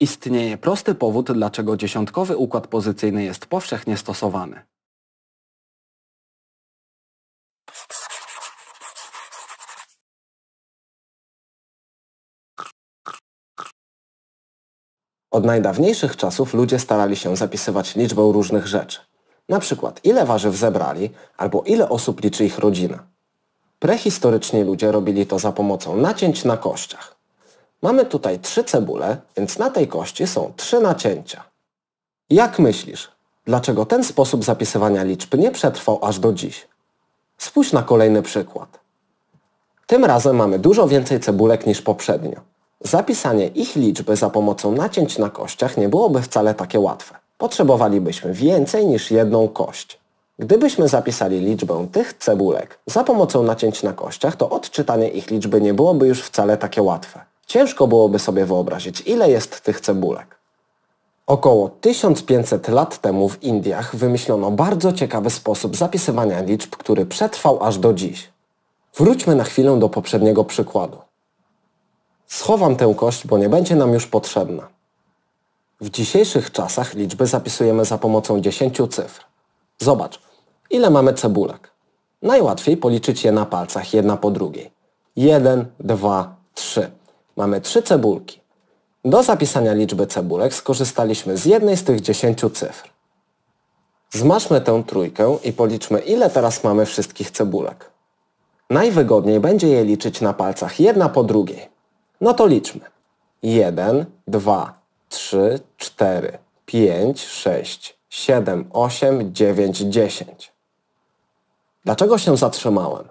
Istnieje prosty powód, dlaczego dziesiątkowy układ pozycyjny jest powszechnie stosowany. Od najdawniejszych czasów ludzie starali się zapisywać liczbę różnych rzeczy. Na przykład ile warzyw zebrali, albo ile osób liczy ich rodzina. Prehistorycznie ludzie robili to za pomocą nacięć na kościach. Mamy tutaj trzy cebule, więc na tej kości są trzy nacięcia. Jak myślisz, dlaczego ten sposób zapisywania liczb nie przetrwał aż do dziś? Spójrz na kolejny przykład. Tym razem mamy dużo więcej cebulek niż poprzednio. Zapisanie ich liczby za pomocą nacięć na kościach nie byłoby wcale takie łatwe. Potrzebowalibyśmy więcej niż jedną kość. Gdybyśmy zapisali liczbę tych cebulek za pomocą nacięć na kościach, to odczytanie ich liczby nie byłoby już wcale takie łatwe. Ciężko byłoby sobie wyobrazić, ile jest tych cebulek. Około 1500 lat temu w Indiach wymyślono bardzo ciekawy sposób zapisywania liczb, który przetrwał aż do dziś. Wróćmy na chwilę do poprzedniego przykładu. Schowam tę kość, bo nie będzie nam już potrzebna. W dzisiejszych czasach liczby zapisujemy za pomocą 10 cyfr. Zobacz, ile mamy cebulek. Najłatwiej policzyć je na palcach, jedna po drugiej. 1, 2, 3 mamy trzy cebulki. Do zapisania liczby cebulek skorzystaliśmy z jednej z tych dziesięciu cyfr. Zmaszmy tę trójkę i policzmy ile teraz mamy wszystkich cebulek. Najwygodniej będzie je liczyć na palcach jedna po drugiej. No to liczmy. 1, 2, 3, 4, 5, 6, 7, 8, 9, 10. Dlaczego się zatrzymałem?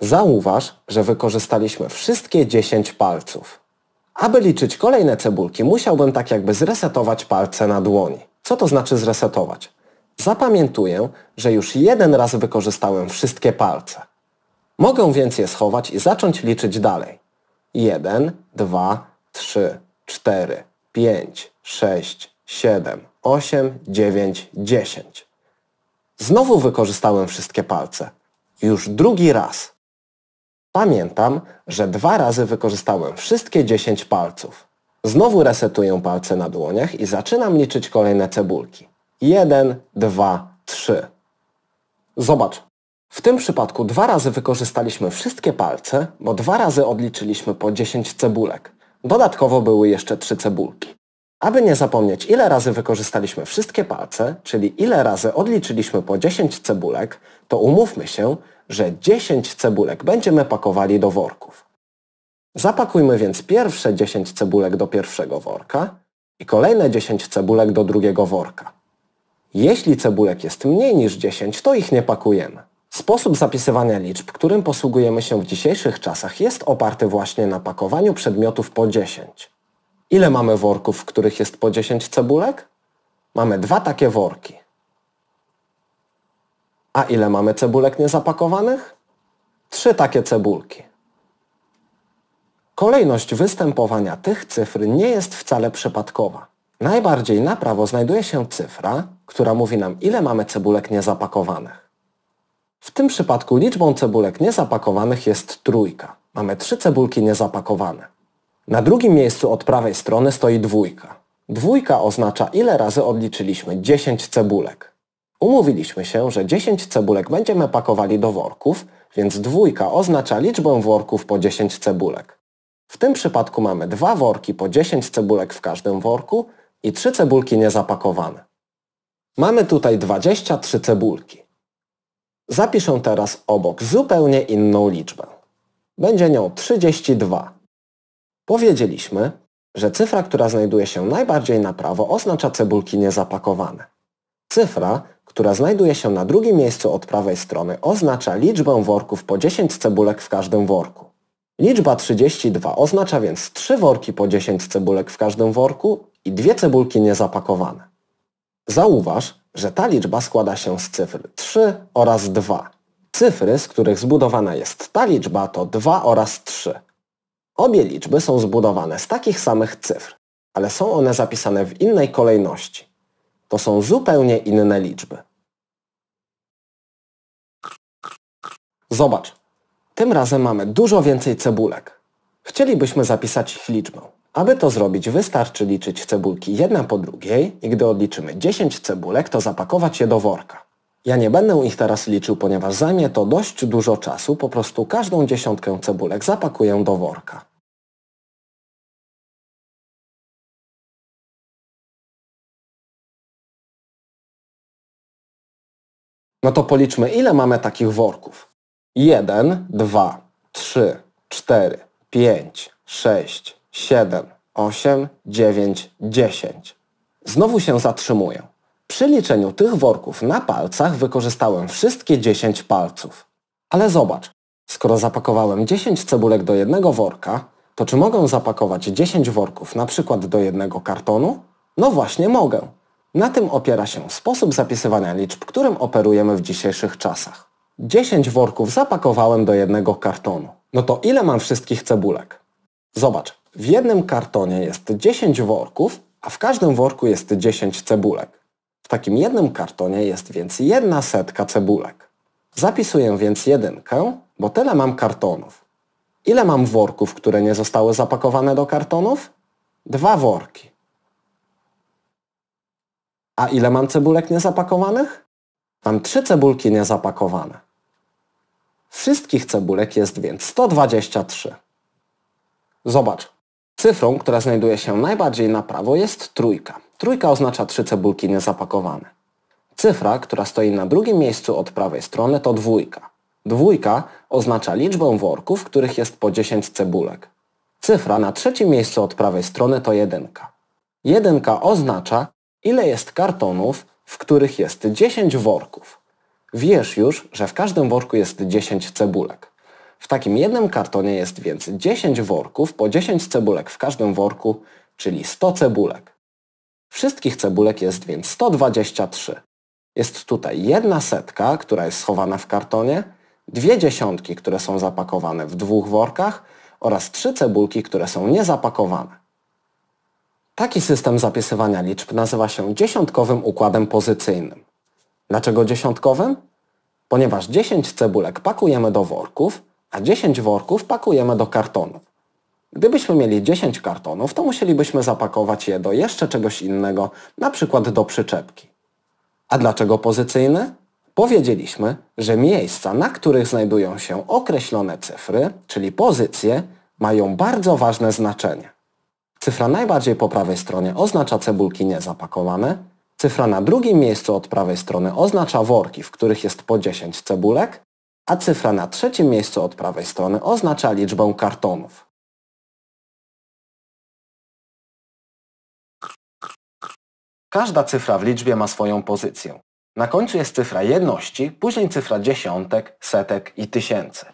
Zauważ, że wykorzystaliśmy wszystkie 10 palców. Aby liczyć kolejne cebulki, musiałbym tak jakby zresetować palce na dłoni. Co to znaczy zresetować? Zapamiętuję, że już jeden raz wykorzystałem wszystkie palce. Mogę więc je schować i zacząć liczyć dalej. 1, 2, 3, 4, 5, 6, 7, 8, 9, 10. Znowu wykorzystałem wszystkie palce. Już drugi raz. Pamiętam, że dwa razy wykorzystałem wszystkie 10 palców. Znowu resetuję palce na dłoniach i zaczynam liczyć kolejne cebulki. 1, 2, 3. Zobacz. W tym przypadku dwa razy wykorzystaliśmy wszystkie palce, bo dwa razy odliczyliśmy po 10 cebulek. Dodatkowo były jeszcze 3 cebulki. Aby nie zapomnieć ile razy wykorzystaliśmy wszystkie palce, czyli ile razy odliczyliśmy po 10 cebulek, to umówmy się, że 10 cebulek będziemy pakowali do worków. Zapakujmy więc pierwsze 10 cebulek do pierwszego worka i kolejne 10 cebulek do drugiego worka. Jeśli cebulek jest mniej niż 10, to ich nie pakujemy. Sposób zapisywania liczb, którym posługujemy się w dzisiejszych czasach, jest oparty właśnie na pakowaniu przedmiotów po 10. Ile mamy worków, w których jest po 10 cebulek? Mamy dwa takie worki. A ile mamy cebulek niezapakowanych? Trzy takie cebulki. Kolejność występowania tych cyfr nie jest wcale przypadkowa. Najbardziej na prawo znajduje się cyfra, która mówi nam ile mamy cebulek niezapakowanych. W tym przypadku liczbą cebulek niezapakowanych jest trójka. Mamy trzy cebulki niezapakowane. Na drugim miejscu od prawej strony stoi dwójka. Dwójka oznacza ile razy odliczyliśmy 10 cebulek. Umówiliśmy się, że 10 cebulek będziemy pakowali do worków, więc dwójka oznacza liczbę worków po 10 cebulek. W tym przypadku mamy dwa worki po 10 cebulek w każdym worku i trzy cebulki niezapakowane. Mamy tutaj 23 cebulki. Zapiszę teraz obok zupełnie inną liczbę. Będzie nią 32. Powiedzieliśmy, że cyfra, która znajduje się najbardziej na prawo oznacza cebulki niezapakowane. Cyfra, która znajduje się na drugim miejscu od prawej strony, oznacza liczbę worków po 10 cebulek w każdym worku. Liczba 32 oznacza więc 3 worki po 10 cebulek w każdym worku i 2 cebulki niezapakowane. Zauważ, że ta liczba składa się z cyfr 3 oraz 2. Cyfry, z których zbudowana jest ta liczba to 2 oraz 3. Obie liczby są zbudowane z takich samych cyfr, ale są one zapisane w innej kolejności to są zupełnie inne liczby. Zobacz, tym razem mamy dużo więcej cebulek. Chcielibyśmy zapisać ich liczbę. Aby to zrobić wystarczy liczyć cebulki jedna po drugiej i gdy odliczymy 10 cebulek to zapakować je do worka. Ja nie będę ich teraz liczył, ponieważ zajmie to dość dużo czasu, po prostu każdą dziesiątkę cebulek zapakuję do worka. No to policzmy, ile mamy takich worków. 1, 2, 3, 4, 5, 6, 7, 8, 9, 10. Znowu się zatrzymuję. Przy liczeniu tych worków na palcach wykorzystałem wszystkie 10 palców. Ale zobacz, skoro zapakowałem 10 cebulek do jednego worka, to czy mogę zapakować 10 worków na przykład do jednego kartonu? No właśnie mogę. Na tym opiera się sposób zapisywania liczb, którym operujemy w dzisiejszych czasach. 10 worków zapakowałem do jednego kartonu. No to ile mam wszystkich cebulek? Zobacz, w jednym kartonie jest 10 worków, a w każdym worku jest 10 cebulek. W takim jednym kartonie jest więc jedna setka cebulek. Zapisuję więc jedynkę, bo tyle mam kartonów. Ile mam worków, które nie zostały zapakowane do kartonów? Dwa worki. A ile mam cebulek niezapakowanych? Mam trzy cebulki niezapakowane. Wszystkich cebulek jest więc 123. Zobacz. Cyfrą, która znajduje się najbardziej na prawo jest trójka. Trójka oznacza trzy cebulki niezapakowane. Cyfra, która stoi na drugim miejscu od prawej strony to dwójka. Dwójka oznacza liczbę worków, w których jest po 10 cebulek. Cyfra na trzecim miejscu od prawej strony to jedynka. Jedynka oznacza, ile jest kartonów, w których jest 10 worków. Wiesz już, że w każdym worku jest 10 cebulek. W takim jednym kartonie jest więc 10 worków po 10 cebulek w każdym worku, czyli 100 cebulek. Wszystkich cebulek jest więc 123. Jest tutaj jedna setka, która jest schowana w kartonie, dwie dziesiątki, które są zapakowane w dwóch workach oraz trzy cebulki, które są niezapakowane. Taki system zapisywania liczb nazywa się dziesiątkowym układem pozycyjnym. Dlaczego dziesiątkowym? Ponieważ 10 cebulek pakujemy do worków, a 10 worków pakujemy do kartonów. Gdybyśmy mieli 10 kartonów, to musielibyśmy zapakować je do jeszcze czegoś innego, na przykład do przyczepki. A dlaczego pozycyjny? Powiedzieliśmy, że miejsca, na których znajdują się określone cyfry, czyli pozycje, mają bardzo ważne znaczenie. Cyfra najbardziej po prawej stronie oznacza cebulki niezapakowane, cyfra na drugim miejscu od prawej strony oznacza worki, w których jest po 10 cebulek, a cyfra na trzecim miejscu od prawej strony oznacza liczbę kartonów. Każda cyfra w liczbie ma swoją pozycję. Na końcu jest cyfra jedności, później cyfra dziesiątek, setek i tysięcy.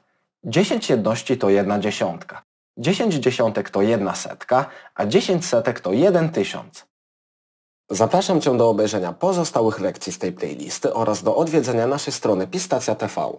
10 jedności to jedna dziesiątka. 10 dziesiątek to jedna setka, a 10 setek to jeden tysiąc. Zapraszam Cię do obejrzenia pozostałych lekcji z tej playlisty oraz do odwiedzenia naszej strony Pistacja TV.